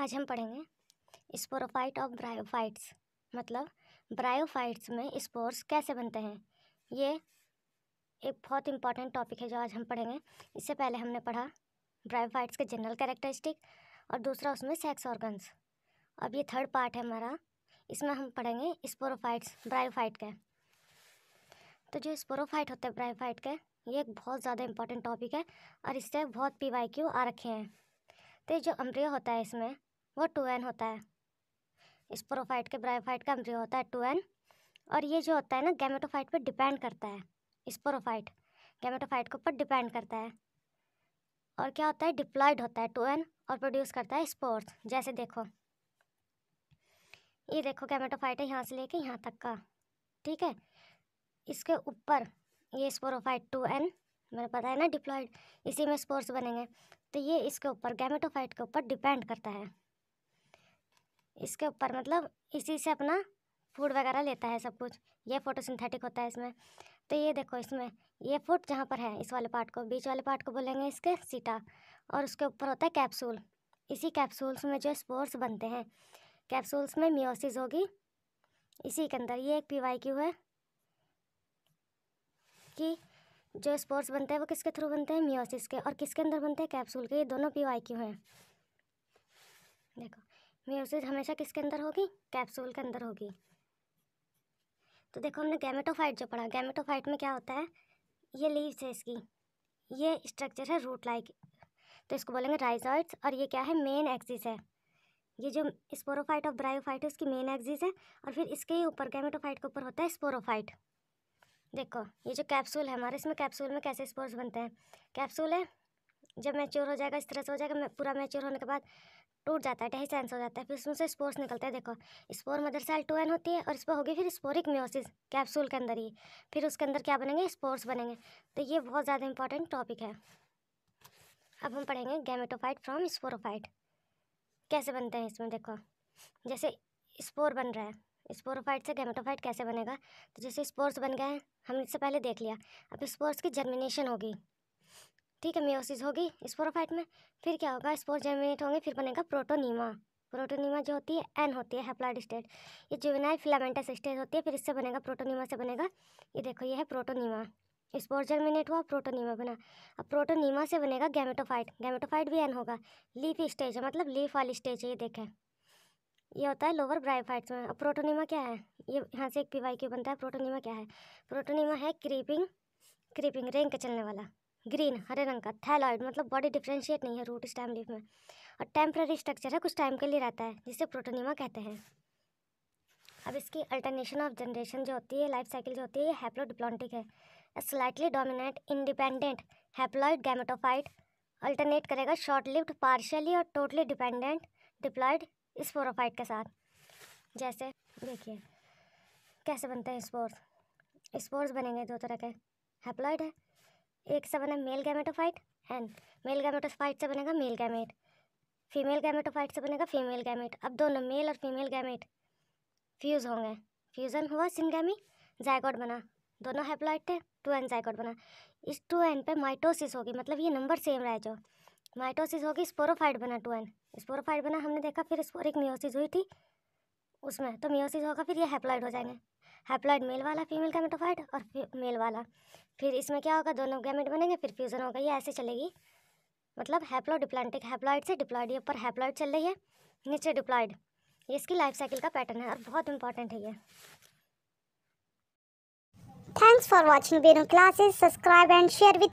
आज हम पढ़ेंगे स्पोरोफाइट ऑफ ब्रायोफाइट्स मतलब ब्रायोफाइट्स में स्पोर्स कैसे बनते हैं ये एक बहुत इंपॉर्टेंट टॉपिक है जो आज हम पढ़ेंगे इससे पहले हमने पढ़ा ब्रायोफाइट्स के जनरल कैरेक्टरिस्टिक और दूसरा उसमें सेक्स ऑर्गन्स अब ये थर्ड पार्ट है हमारा इसमें हम पढ़ेंगे स्पोरोफाइट्स ब्रायोफाइट के तो जो स्पोरोफाइट होते हैं ब्रायोफाइट के ये एक बहुत ज़्यादा इंपॉर्टेंट टॉपिक है और इससे बहुत पी वाई क्यू आ रखे हैं तो जो अम्ब्रियो होता है इसमें वो टू एन होता है स्पोरोफाइट के ब्रायोफाइट का एम्ब्रियो होता है टू एन और ये जो होता है ना गैमेटोफाइट पर डिपेंड करता है स्पोरोफाइट गैमेटोफाइट के ऊपर डिपेंड करता है और क्या होता है डिप्लॉयड होता है टू एन और प्रोड्यूस करता है स्पोर्स जैसे देखो ये देखो गैमेटोफाइट है यहाँ से लेके यहाँ तक का ठीक है इसके ऊपर ये स्पोरोफाइट टू एन मैंने पता है ना डिप्लॉयड इसी में स्पोर्स बनेंगे तो ये इसके ऊपर गैमेटोफाइट के ऊपर डिपेंड करता है इसके ऊपर मतलब इसी से अपना फूड वगैरह लेता है सब कुछ ये फोटो सिंथेटिक होता है इसमें तो ये देखो इसमें ये फूड जहाँ पर है इस वाले पार्ट को बीच वाले पार्ट को बोलेंगे इसके सीटा और उसके ऊपर होता है कैप्सूल इसी कैप्सूल्स में जो स्पोर्स बनते हैं कैप्सूल्स में मियोसिस होगी इसी के अंदर ये एक पी वाई क्यू है कि जो स्पोर्ट्स बनते हैं वो किसके थ्रू बनते हैं मियोसिस के और किसके अंदर बनते हैं कैप्सूल के ये दोनों पी वाई क्यू हैं देखो मेयोसिस हमेशा किसके अंदर होगी कैप्सूल के अंदर होगी तो देखो हमने गैमेटोफाइट जो पढ़ा गैमेटोफाइट में क्या होता है ये लीव्स है इसकी ये स्ट्रक्चर है रूट लाइक तो इसको बोलेंगे राइजॉइड्स और ये क्या है मेन एक्सिस है ये जो स्पोरोफाइट और ब्रायोफाइट है उसकी मेन एक्सिस है और फिर इसके ही ऊपर गैमेटोफाइट के ऊपर होता है स्पोरोफाइट देखो ये जो कैप्सूल है हमारे इसमें कैप्सूल में कैसे स्पोर्स बनते हैं कैप्सूल है जब मैच्योर हो जाएगा इस तरह से हो जाएगा पूरा मैच्योर होने के बाद टूट जाता है डेहिसेंस हो जाता है फिर उसमें से स्पोर्स निकलता है देखो spore mother cell two n होती है और इस पर होगी फिर स्पोरिक म्योसिस कैप्सूल के अंदर ही फिर उसके अंदर क्या बनेंगे स्पोर्स बनेंगे तो ये बहुत ज़्यादा इंपॉर्टेंट टॉपिक है अब हम पढ़ेंगे गैमेटोफाइट फ्रॉम स्पोरोफाइट कैसे बनते हैं इसमें देखो जैसे स्पोर बन रहा है स्पोरोफाइट से गैमेटोफाइट कैसे बनेगा तो जैसे स्पोर्स बन गए हमने इससे पहले देख लिया अब स्पोर्स की जर्मिनेशन होगी ठीक है मियोसिस होगी स्पोरोफाइट में फिर क्या होगा स्पोर जर्मिनेट होंगे फिर बनेगा प्रोटोनीमा प्रोटोनीमा जो होती है एन होती है हेप्लाइड स्टेट ये जुवेनाइल फिलामेंटस स्टेट होती है फिर इससे बनेगा प्रोटोनीमा से बनेगा ये देखो ये है प्रोटोनीमा स्पोर जर्मिनेट हुआ प्रोटोनीमा बना अब प्रोटोनीमा से बनेगा गैमेटोफाइट गैमेटोफाइट भी एन होगा लीफ स्टेज है मतलब लीफ वाली स्टेज है ये देखें ये होता है लोअर ब्राइफाइट्स में अब प्रोटोनीमा क्या है ये यहाँ से एक पी वाई क्यू बनता है प्रोटोनीमा क्या है प्रोटोनीमा है क्रीपिंग क्रीपिंग रेंग के चलने वाला ग्रीन हरे रंग का थायलॉइड मतलब बॉडी डिफ्रेंशिएट नहीं है रूट स्टैम लीफ में और टेम्प्रेरी स्ट्रक्चर है कुछ टाइम के लिए रहता है जिसे प्रोटोनिमा कहते हैं अब इसकी अल्टरनेशन ऑफ जनरेशन जो होती है लाइफ साइकिल जो होती है ये हैप्लोडिप्लॉन्टिक है slightly dominate independent haploid gametophyte alternate करेगा शॉर्ट लिफ्ट पार्शियली और टोटली डिपेंडेंट डिप्लॉयड स्पोरोफाइट के साथ जैसे देखिए कैसे बनते हैं स्पोर्स स्पोर्स बनेंगे दो तरह के हैप्लॉइड है एक से बने male gametophyte and male gametophyte से बनेगा मेल गैमेट फीमेल गैमेटोफाइट से बनेगा फीमेल गैमेट अब दोनों मेल और फीमेल गैमेट फ्यूज़ होंगे फ्यूज़न हुआ सिंगैमी जायकॉड बना दोनों हैप्लॉइड थे टू एन जायकॉड बना इस टू एन पे माइटोसिस होगी मतलब ये नंबर सेम रहे जो माइटोसिस होगी स्पोरोफाइट बना टू एन स्पोरोफाइट बना हमने देखा फिर स्पोरिक मियोसिस हुई थी उसमें तो मियोसिस होगा फिर ये हैप्लॉइड हो जाएंगे हैप्लॉइड मेल वाला फीमेल गैमेटोफाइट और मेल वाला फिर इसमें क्या होगा दोनों गैमेट बनेंगे फिर फ्यूज़न होगा ये ऐसे चलेगी मतलब हैप्लो डिप्लांटिक हैप्लॉइड से डिप्लॉइड ये ऊपर हैप्लॉइड चल रही है नीचे डिप्लॉइड ये इसकी लाइफ साइकिल का पैटर्न है और बहुत इंपॉर्टेंट है ये thanks for watching Bino classes subscribe and share with